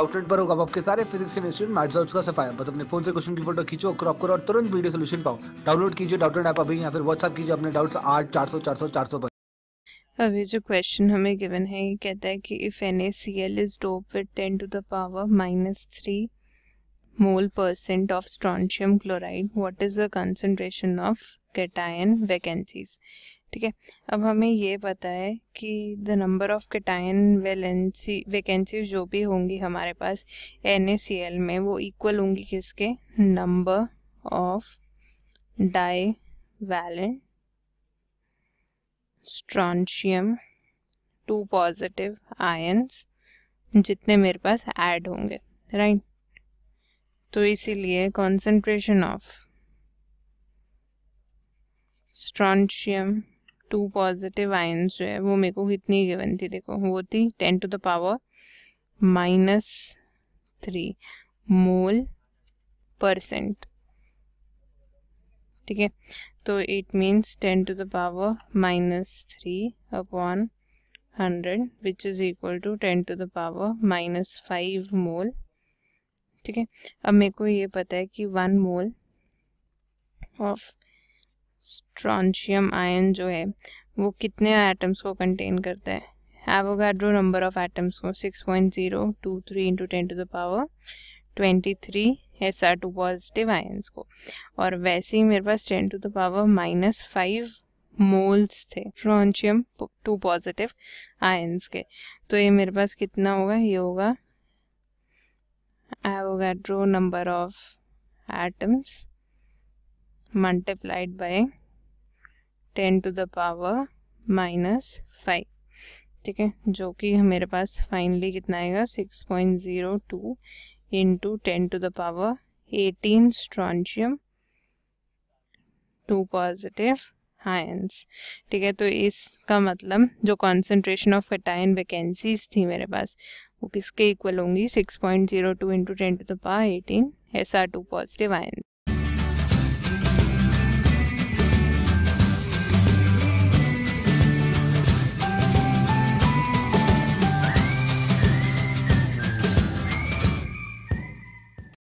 outlet पर होगा आपके सारे फिजिक्स केमिस्ट्री मैथ्स और उसका सफाया बस अपने फोन से क्वेश्चन की फोटो खींचो क्रॉप करो और तुरंत वीडियो सोल्यूशन पाओ डाउनलोड कीजिए डाउटलेट ऐप अभी या फिर व्हाट्सअप कीजिए अपने डाउट्स आठ चार सौ चार सौ चार सौ पर अभी जो क्वेश्चन हमें गिवन है ये कहता है कि if N A C L is dope with ten to the power minus three mole percent of strontium chloride what is the concentration of cation vacancies ठीक है अब हमें ये पता है कि the number of cation valency vacancy जो भी होंगी हमारे पास एन में वो इक्वल होंगी किसके number of divalent strontium two positive ions जितने मेरे पास ऐड होंगे राइट तो इसीलिए concentration of strontium two positive ions जो है वो मेरे को कितनी गिवन थी देखो वो थी ten to the power minus three mole percent ठीक है तो it means ten to the power minus three upon hundred which is equal to ten to the power minus five mole ठीक है अब मेरे को ये पता है कि one mole of strontium ion जो है वो कितने एटम्स को कंटेन करता है एवोगाड्रो नंबर ऑफ एटम्स को 6.023 point zero two three into ten to the power twenty three S R two positive ions को और वैसे ही मेरे पास ten to the power minus five moles थे स्ट्रॉन्शियम टू पॉजिटिव आयन्स के तो ये मेरे पास कितना होगा ये होगा Avogadro number of atoms multiplied by ten to the power minus five ठीक है जो कि मेरे पास फाइनली कितना आएगा six point zero two into ten to the power eighteen strontium two positive ions ठीक है तो इसका मतलब जो कॉन्सेंट्रेशन ऑफ कटाइन वैकेंसीज थी मेरे पास वो किसके इक्वल होंगी six point zero two into ten to the power eighteen S R two positive ion